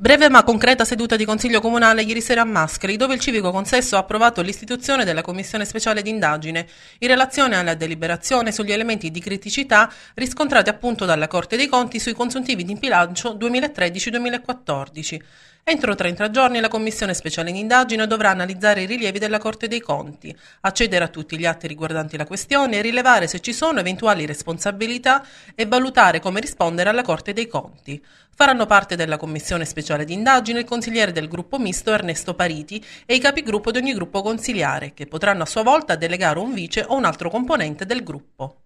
Breve ma concreta seduta di Consiglio Comunale ieri sera a Mascari, dove il civico consesso ha approvato l'istituzione della Commissione speciale d'indagine in relazione alla deliberazione sugli elementi di criticità riscontrati appunto dalla Corte dei Conti sui consuntivi di bilancio 2013-2014. Entro 30 giorni la Commissione speciale in indagine dovrà analizzare i rilievi della Corte dei Conti, accedere a tutti gli atti riguardanti la questione rilevare se ci sono eventuali responsabilità e valutare come rispondere alla Corte dei Conti. Faranno parte della Commissione speciale di indagine il consigliere del gruppo misto Ernesto Pariti e i capigruppo di ogni gruppo consiliare, che potranno a sua volta delegare un vice o un altro componente del gruppo.